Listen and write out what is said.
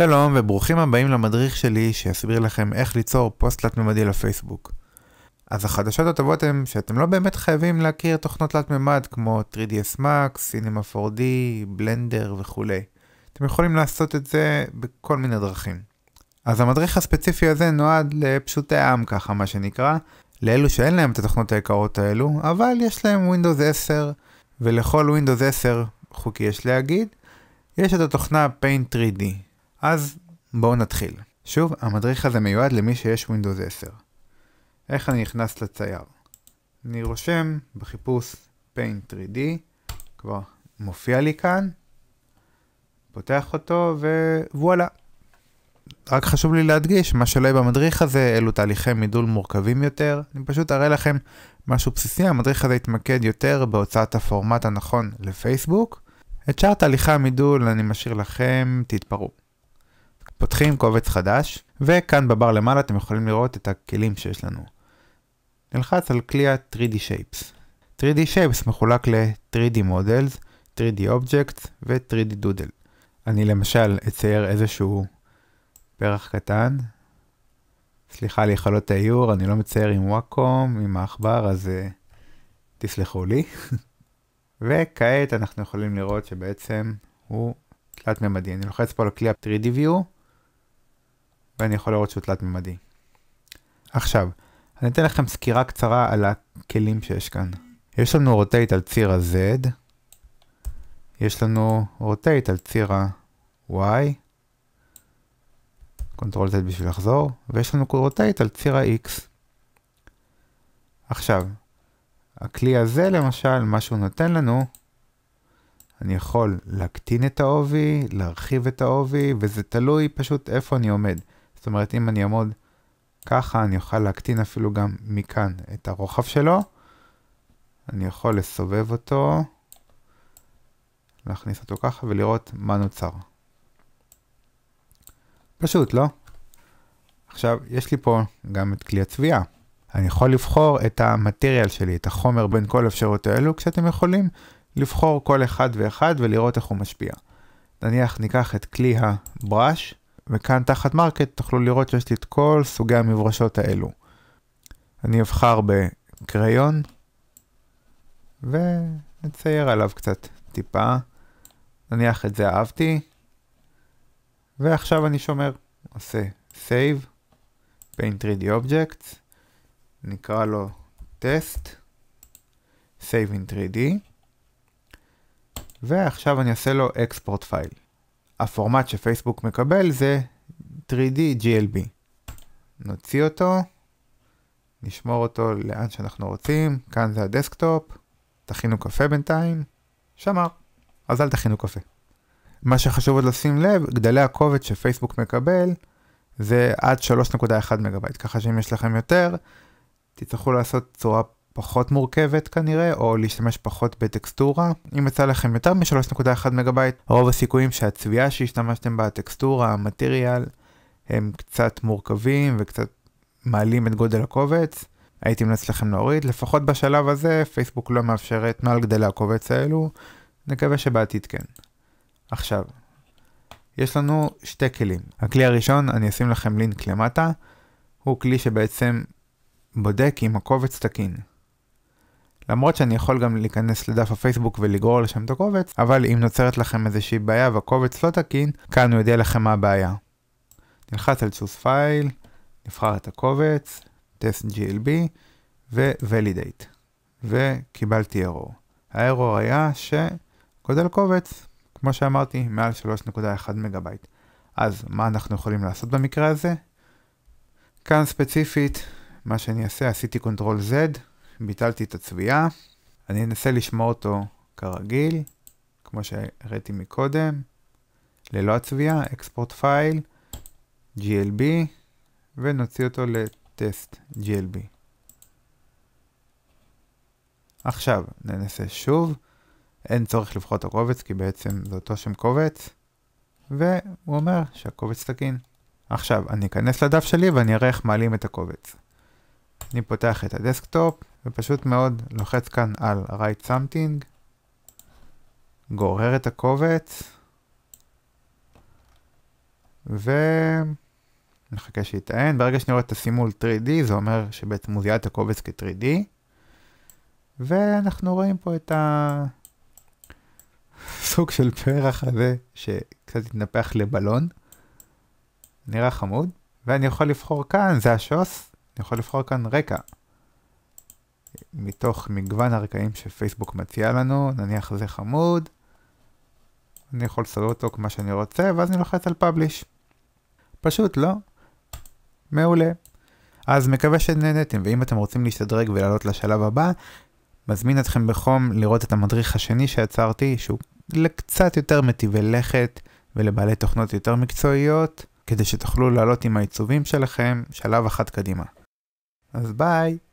שלום וברוכים הבאים למדריך שלי שיסביר לכם איך ליצור פוסט תלת-ממדי לפייסבוק. אז החדשות הטובות הן שאתם לא באמת חייבים להכיר תוכנות תלת-ממד כמו 3ds Max, Cinema 4D, בלנדר וכולי. אתם יכולים לעשות את זה בכל מיני דרכים. אז המדריך הספציפי הזה נועד לפשוטי העם ככה מה שנקרא, לאלו שאין להם את התוכנות היקרות האלו, אבל יש להם Windows 10, ולכל Windows 10, חוקי יש להגיד, יש את התוכנה Paint 3D, אז בואו נתחיל. שוב, המדריך הזה מיועד למי שיש Windows 10. איך אני נכנס לצייר? אני רושם בחיפוש Paint 3D, כבר מופיע לי כאן, פותח אותו ווואלה. רק חשוב לי להדגיש, מה שלא יהיה במדריך הזה, אלו תהליכי מידול מורכבים יותר. אני פשוט אראה לכם משהו בסיסי, המדריך הזה יתמקד יותר בהוצאת הפורמט הנכון לפייסבוק. את שאר תהליכי המידול אני משאיר לכם, תתפרעו. פותחים קובץ חדש, וכאן בבר למעלה אתם יכולים לראות את הכלים שיש לנו. נלחץ על כלי ה-3D Shapes. 3D Shapes מחולק ל-3D Models, 3D Objects ו-3D Doodle. אני למשל אצייר איזשהו פרח קטן. סליחה על יכולות האיור, אני לא מצייר עם וואקום, עם העכבר, אז uh, תסלחו לי. וכעת אנחנו יכולים לראות שבעצם הוא תלת-ממדי. אני לוחץ פה על כלי ה-3D View, ואני יכול לראות שהוא תלת מימדי. עכשיו, אני אתן לכם סקירה קצרה על הכלים שיש כאן. יש לנו rotate על ציר ה-Z, יש לנו rotate על ציר ה-Y, קונטרול Z בשביל לחזור, ויש לנו rotate על ציר ה-X. עכשיו, הכלי הזה למשל, מה שהוא נותן לנו, אני יכול להקטין את העובי, להרחיב את העובי, וזה תלוי פשוט איפה אני עומד. זאת אומרת, אם אני אעמוד ככה, אני אוכל להקטין אפילו גם מכאן את הרוחב שלו. אני יכול לסובב אותו, להכניס אותו ככה ולראות מה נוצר. פשוט, לא? עכשיו, יש לי פה גם את כלי הצביעה. אני יכול לבחור את המטריאל שלי, את החומר בין כל האפשרויות האלו, כשאתם יכולים לבחור כל אחד ואחד ולראות איך הוא משפיע. נניח ניקח את כלי הבראש, וכאן תחת מרקט תוכלו לראות שיש לי את כל סוגי המברשות האלו. אני אבחר בקריון, ונצייר עליו קצת טיפה. נניח את זה אהבתי, ועכשיו אני שומר, עושה Save, Paint 3D Objects, נקרא לו Test, Save in 3D, ועכשיו אני אעשה לו Export File. הפורמט שפייסבוק מקבל זה 3D GLB. נוציא אותו, נשמור אותו לאן שאנחנו רוצים, כאן זה הדסקטופ, תכינו קפה בינתיים, שמר, אז אל תכינו קפה. מה שחשוב עוד לשים לב, גדלי הקובץ שפייסבוק מקבל זה עד 3.1 מגבייט, ככה שאם יש לכם יותר, תצטרכו לעשות צורה פחות מורכבת כנראה, או להשתמש פחות בטקסטורה. אם יצא לכם יותר מ-3.1 מגבייט, רוב הסיכויים שהצביעה שהשתמשתם בה, הטקסטורה, המטריאל, הם קצת מורכבים וקצת מעלים את גודל הקובץ. הייתי מנס לכם להוריד, לפחות בשלב הזה פייסבוק לא מאפשרת מעל גדלי הקובץ האלו, נקווה שבעתיד כן. עכשיו, יש לנו שתי כלים. הכלי הראשון, אני אשים לכם לינק למטה, הוא כלי שבעצם בודק אם הקובץ תקין. למרות שאני יכול גם להיכנס לדף הפייסבוק ולגרור לשם את הקובץ, אבל אם נוצרת לכם איזושהי בעיה והקובץ לא תקין, כאן הוא יודע לכם מה הבעיה. נלחץ על choose file, נבחר את הקובץ, test glb ו-validate, וקיבלתי error. ה-error היה שגודל קובץ, כמו שאמרתי, מעל 3.1 מגבייט. אז מה אנחנו יכולים לעשות במקרה הזה? כאן ספציפית, מה שאני אעשה, עשיתי Ctrl Z, ביטלתי את הצביעה. אני אנסה לשמור אותו כרגיל, כמו שהראיתי מקודם, ללא הצביעה, export file, glb, ונוציא אותו לטסט glb. עכשיו ננסה שוב, אין צורך לבחור את הקובץ כי בעצם זה אותו שם קובץ, והוא אומר שהקובץ תקין. עכשיו אני אכנס לדף שלי ואני אראה איך מעלים את הקובץ. אני פותח את הדסקטופ, ופשוט מאוד לוחץ כאן על write something, גורר את הקובץ, ונחכה שיטען. ברגע שאני רואה את הסימול 3D, זה אומר שבעצם הוא זיהה את הקובץ כ-3D, ואנחנו רואים פה את הסוג של פרח הזה שקצת התנפח לבלון. נראה חמוד, ואני יכול לבחור כאן, זה השוס, אני יכול לבחור כאן רקע. מתוך מגוון הרקעים שפייסבוק מציע לנו, נניח זה חמוד, אני יכול לסדר אותו כמו שאני רוצה, ואז אני לוחץ על פאבליש. פשוט לא. מעולה. אז מקווה שנהנתם, ואם אתם רוצים להשתדרג ולעלות לשלב הבא, מזמין אתכם בחום לראות את המדריך השני שיצרתי, שהוא לקצת יותר מטיבי לכת ולבעלי תוכנות יותר מקצועיות, כדי שתוכלו לעלות עם העיצובים שלכם שלב אחת קדימה. אז ביי!